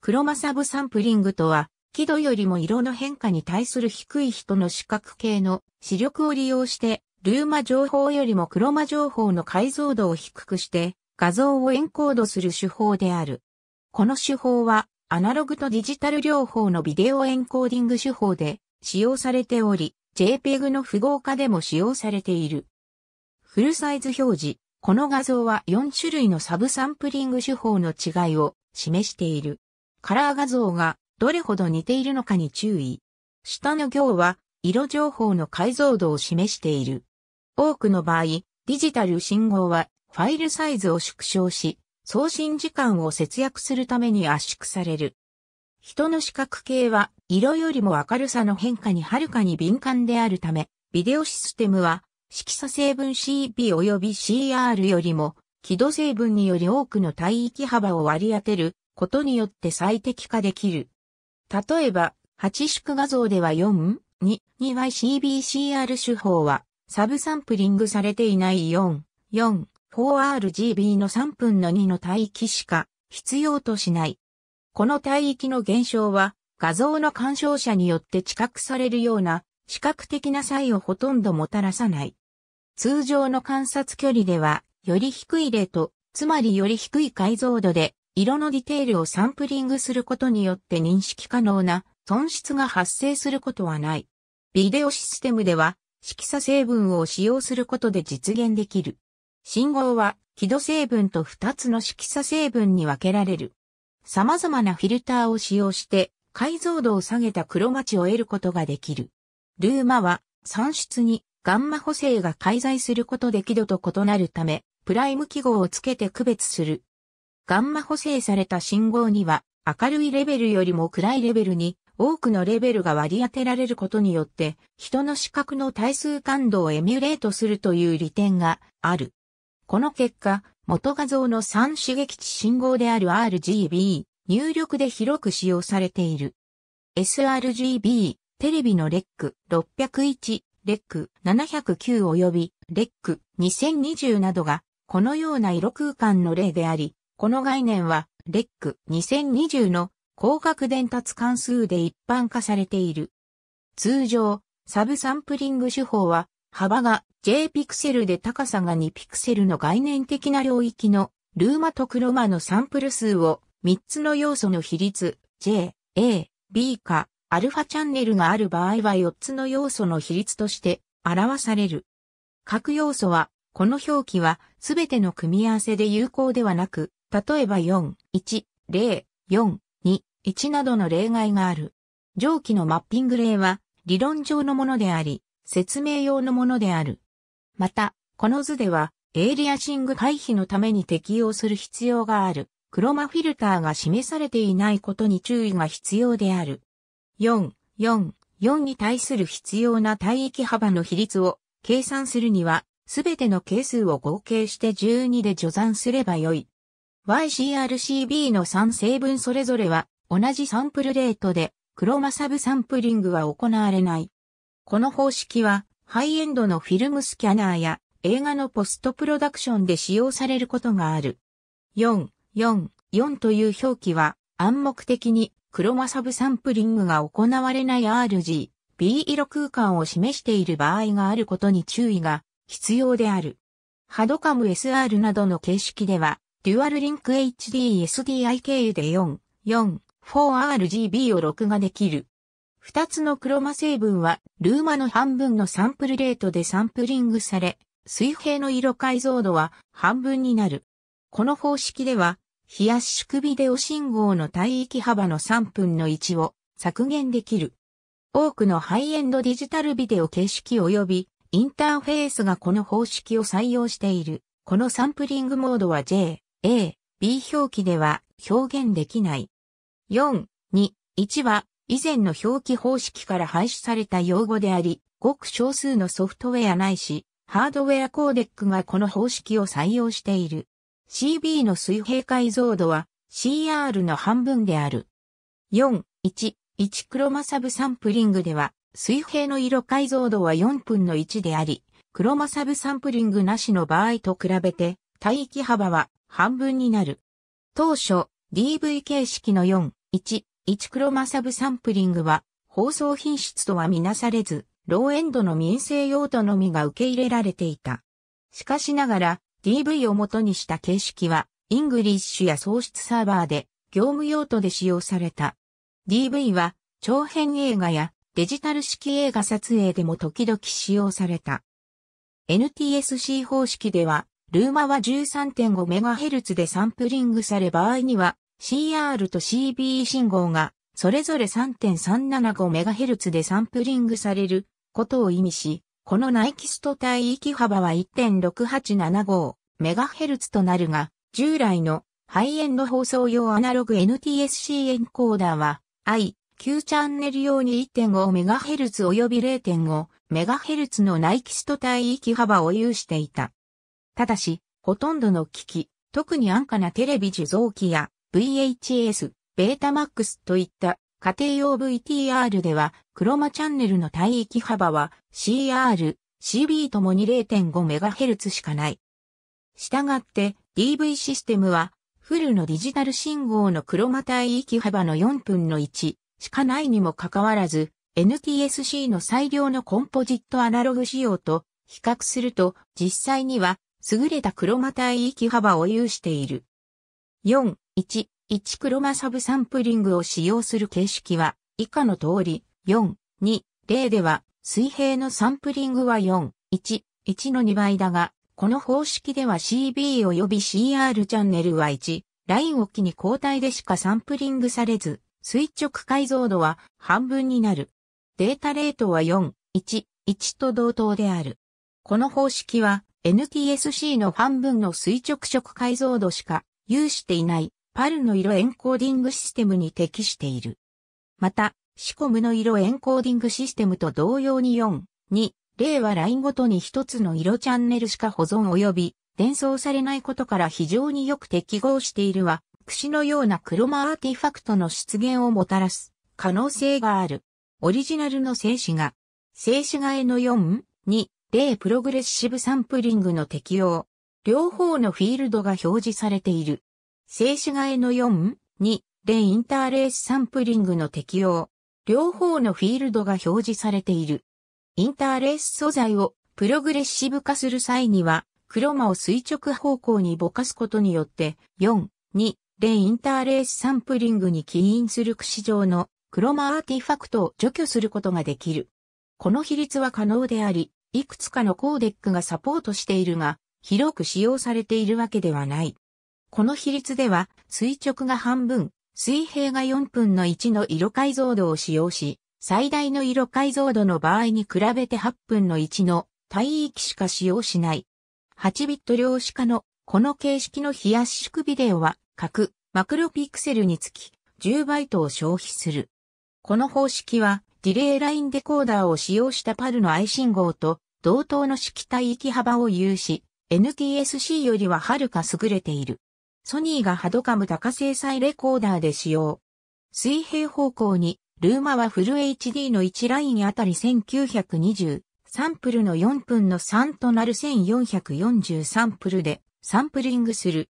クロマサブサンプリングとは、輝度よりも色の変化に対する低い人の視覚系の視力を利用して、ルーマ情報よりもクロマ情報の解像度を低くして、画像をエンコードする手法である。この手法は、アナログとデジタル両方のビデオエンコーディング手法で使用されており、JPEG の符号化でも使用されている。フルサイズ表示。この画像は4種類のサブサンプリング手法の違いを示している。カラー画像がどれほど似ているのかに注意。下の行は色情報の解像度を示している。多くの場合、デジタル信号はファイルサイズを縮小し、送信時間を節約するために圧縮される。人の視覚系は色よりも明るさの変化にはるかに敏感であるため、ビデオシステムは色素成分 CB 及び CR よりも、輝度成分により多くの帯域幅を割り当てることによって最適化できる。例えば、8縮画像では 4? 2、2YCBCR 手法は、サブサンプリングされていない4、4、4RGB の3分の2の帯域しか必要としない。この帯域の減少は、画像の干渉者によって知覚されるような、視覚的な差異をほとんどもたらさない。通常の観察距離では、より低い例と、つまりより低い解像度で、色のディテールをサンプリングすることによって認識可能な損失が発生することはない。ビデオシステムでは色差成分を使用することで実現できる。信号は輝度成分と2つの色差成分に分けられる。様々なフィルターを使用して解像度を下げた黒マチを得ることができる。ルーマは算出にガンマ補正が介在することで輝度と異なるため、プライム記号をつけて区別するガンマ補正された信号には、明るいレベルよりも暗いレベルに多くのレベルが割り当てられることによって、人の視覚の対数感度をエミュレートするという利点がある。この結果、元画像の3刺激値信号である RGB、入力で広く使用されている。sRGB、テレビのレック601、レック709及びレック2020などが、このような色空間の例であり、この概念は、レック2020の光学伝達関数で一般化されている。通常、サブサンプリング手法は、幅が J ピクセルで高さが2ピクセルの概念的な領域のルーマとクロマのサンプル数を3つの要素の比率 J、A、B かアルファチャンネルがある場合は4つの要素の比率として表される。各要素は、この表記はすべての組み合わせで有効ではなく、例えば4、1、0、4、2、1などの例外がある。上記のマッピング例は理論上のものであり、説明用のものである。また、この図では、エイリアシング回避のために適用する必要がある、クロマフィルターが示されていないことに注意が必要である。4、4、4に対する必要な帯域幅の比率を計算するには、すべての係数を合計して12で除算すればよい。YCRCB の3成分それぞれは同じサンプルレートでクロマサブサンプリングは行われない。この方式はハイエンドのフィルムスキャナーや映画のポストプロダクションで使用されることがある。4、4、4という表記は暗黙的にクロマサブサンプリングが行われない RG、B 色空間を示している場合があることに注意が必要である。ハドカム SR などの形式ではデュアルリンク HDSDI 経由で 4.4.4RGB を録画できる。二つのクロマ成分は、ルーマの半分のサンプルレートでサンプリングされ、水平の色解像度は半分になる。この方式では、やし縮ビデオ信号の帯域幅の3分の1を削減できる。多くのハイエンドデジタルビデオ形式及びインターフェースがこの方式を採用している。このサンプリングモードは J、A、B 表記では表現できない。4、2、1は以前の表記方式から廃止された用語であり、ごく少数のソフトウェアないし、ハードウェアコーデックがこの方式を採用している。CB の水平解像度は CR の半分である。4、1、1クロマサブサンプリングでは、水平の色解像度は4分の1であり、クロマサブサンプリングなしの場合と比べて、帯域幅は半分になる。当初、DV 形式の4、1、1クロマサブサンプリングは、放送品質とはみなされず、ローエンドの民生用途のみが受け入れられていた。しかしながら、DV を元にした形式は、イングリッシュや喪失サーバーで、業務用途で使用された。DV は、長編映画やデジタル式映画撮影でも時々使用された。NTSC 方式では、ルーマは 13.5MHz でサンプリングされ場合には CR と CB 信号がそれぞれ 3.375MHz でサンプリングされることを意味し、このナイキスト帯域幅は 1.6875MHz となるが、従来のハイエンド放送用アナログ NTSC エンコーダーは I、Q チャンネル用に 1.5MHz 及び 0.5MHz のナイキスト帯域幅を有していた。ただし、ほとんどの機器、特に安価なテレビ受像機や VHS、ベータマックスといった家庭用 VTR では、クロマチャンネルの帯域幅は CR、CB ともに 0.5MHz しかない。したがって DV システムはフルのディジタル信号のクロマ帯域幅の4分の1しかないにもかかわらず NTSC の最良のコンポジットアナログ仕様と比較すると実際には優れたクロマ帯域幅を有している。4、1、1クロマサブサンプリングを使用する形式は、以下の通り、4、2、0では、水平のサンプリングは4、1、1の2倍だが、この方式では CB 及び CR チャンネルは1、ライン置きに交代でしかサンプリングされず、垂直解像度は半分になる。データレートは4、1、1と同等である。この方式は NTSC の半分の垂直色解像度しか有していないパルの色エンコーディングシステムに適している。また、シコムの色エンコーディングシステムと同様に4、2、0はラインごとに一つの色チャンネルしか保存及び伝送されないことから非常によく適合しているは、櫛のようなクロマアーティファクトの出現をもたらす可能性がある。オリジナルの静止画。静止画への4、2、例プログレッシブサンプリングの適用。両方のフィールドが表示されている。静止画への4、2、例インターレースサンプリングの適用。両方のフィールドが表示されている。インターレース素材をプログレッシブ化する際には、クロマを垂直方向にぼかすことによって、4、2、例インターレースサンプリングに起因する串状のクロマアーティファクトを除去することができる。この比率は可能であり、いくつかのコーデックがサポートしているが、広く使用されているわけではない。この比率では、垂直が半分、水平が4分の1の色解像度を使用し、最大の色解像度の場合に比べて8分の1の帯域しか使用しない。8ビット量子化のこの形式の冷やし縮ビデオは各マクロピクセルにつき10バイトを消費する。この方式はディレイラインデコーダーを使用したパルの I 信号と同等の色帯域幅を有し、NTSC よりははるか優れている。ソニーがハドカム高精細レコーダーで使用。水平方向に、ルーマはフル HD の1ラインあたり1920、サンプルの4分の3となる1440サンプルでサンプリングする。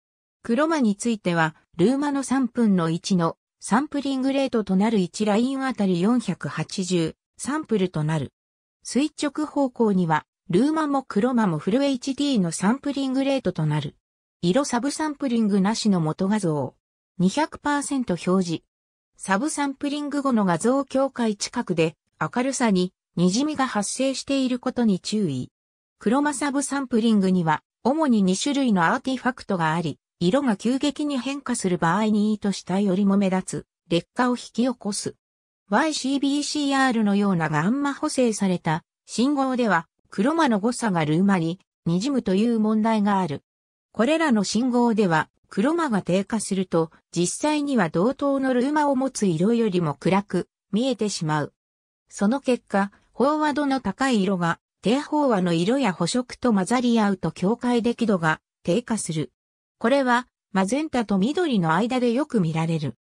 クロマについては、ルーマの3分の1のサンプリングレートとなる1ラインあたり480サンプルとなる。垂直方向には、ルーマもクロマもフル HD のサンプリングレートとなる。色サブサンプリングなしの元画像。200%表示。サブサンプリング後の画像境界近くで明るさに滲みが発生していることに注意。クロマサブサンプリングには主に2種類のアーティファクトがあり、色が急激に変化する場合に意図したよりも目立つ劣化を引き起こす。YCBCR のようなガンマ補正された信号では黒間の誤差がルーマに滲むという問題がある。これらの信号では黒間が低下すると実際には同等のルーマを持つ色よりも暗く見えてしまう。その結果、飽和度の高い色が低飽和の色や補色と混ざり合うと境界で輝度が低下する。これは、マゼンタと緑の間でよく見られる。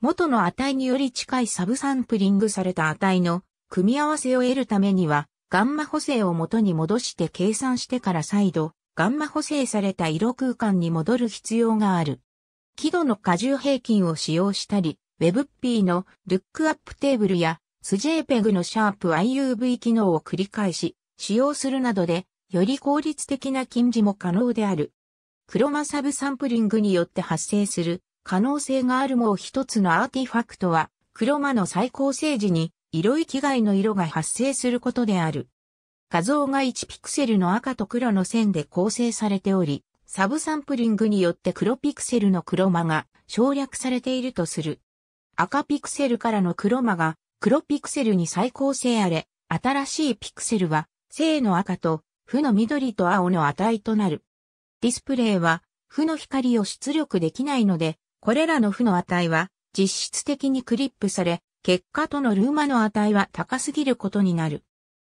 元の値により近いサブサンプリングされた値の組み合わせを得るためには、ガンマ補正を元に戻して計算してから再度、ガンマ補正された色空間に戻る必要がある。輝度の荷重平均を使用したり、WebP のルックアップテーブルや SJPEG のシャープ IUV 機能を繰り返し使用するなどで、より効率的な近似も可能である。クロマサブサンプリングによって発生する可能性があるもう一つのアーティファクトは、クロマの再構成時に色域外の色が発生することである。画像が1ピクセルの赤と黒の線で構成されており、サブサンプリングによって黒ピクセルのクロマが省略されているとする。赤ピクセルからのクロマが黒ピクセルに再構成あれ、新しいピクセルは正の赤と負の緑と青の値となる。ディスプレイは負の光を出力できないので、これらの負の値は実質的にクリップされ、結果とのルーマの値は高すぎることになる。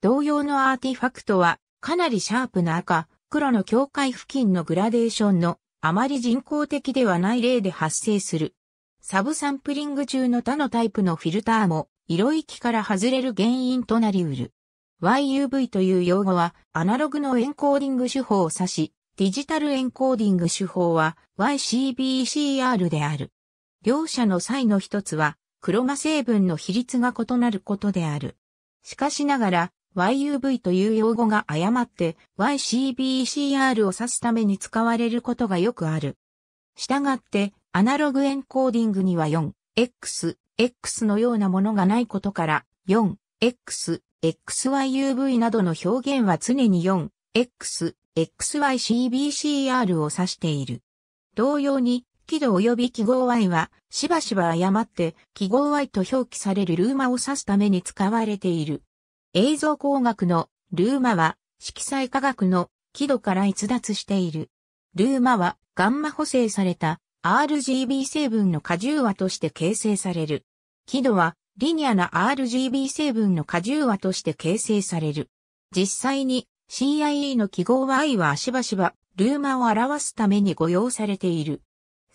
同様のアーティファクトはかなりシャープな赤、黒の境界付近のグラデーションのあまり人工的ではない例で発生する。サブサンプリング中の他のタイプのフィルターも色域から外れる原因となり得る。YUV という用語はアナログのエンコーディング手法を指し、ディジタルエンコーディング手法は YCBCR である。両者の際の一つは、クロマ成分の比率が異なることである。しかしながら、YUV という用語が誤って YCBCR を指すために使われることがよくある。従って、アナログエンコーディングには 4X、X のようなものがないことから、4X、XYUV などの表現は常に 4X、XYCBCR を指している。同様に、輝度及び記号 Y は、しばしば誤って、記号 Y と表記されるルーマを指すために使われている。映像工学のルーマは、色彩科学の輝度から逸脱している。ルーマは、ガンマ補正された RGB 成分の過重和として形成される。輝度は、リニアな RGB 成分の過重和として形成される。実際に c i e の記号は I はしばしば、ルーマを表すために誤用されている。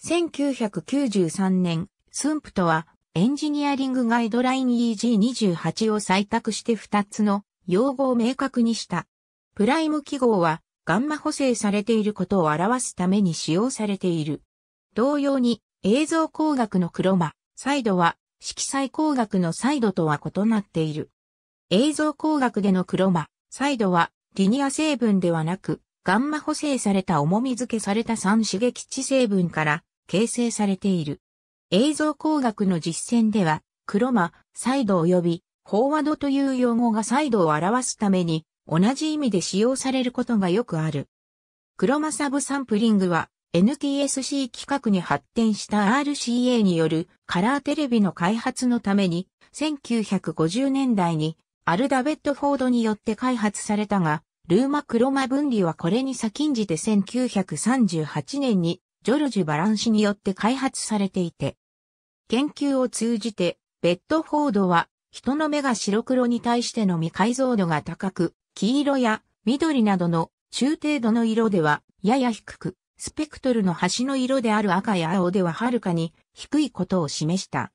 1993年、スンプとは、エンジニアリングガイドライン EG28 を採択して2つの用語を明確にした。プライム記号は、ガンマ補正されていることを表すために使用されている。同様に、映像工学のクロマ、サイドは、色彩工学のサイドとは異なっている。映像工学でのクロマ、サイドは、シニア成分ではなく、ガンマ補正された重み付けされた三刺激値成分から形成されている。映像工学の実践では、クロマ、サイド及び、飽和度という用語がサイドを表すために、同じ意味で使用されることがよくある。クロマサブサンプリングは、NTSC 規格に発展した RCA によるカラーテレビの開発のために1950年代にアルダ・ベット・フォードによって開発されたがルーマ・クロマ分離はこれに先んじて1938年にジョルジュ・バランシによって開発されていて、研究を通じて、ベッドフォードは人の目が白黒に対しての未解像度が高く、黄色や緑などの中程度の色ではやや低く、スペクトルの端の色である赤や青でははるかに低いことを示した。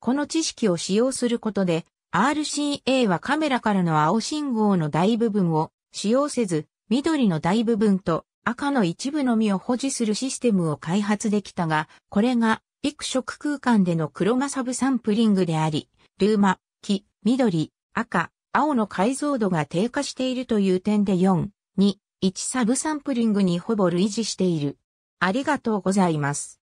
この知識を使用することで、RCA はカメラからの青信号の大部分を使用せず、緑の大部分と赤の一部のみを保持するシステムを開発できたが、これが幾色空間での黒がサブサンプリングであり、ルーマ、黄、緑、赤、青の解像度が低下しているという点で4、2、1サブサンプリングにほぼ類似している。ありがとうございます。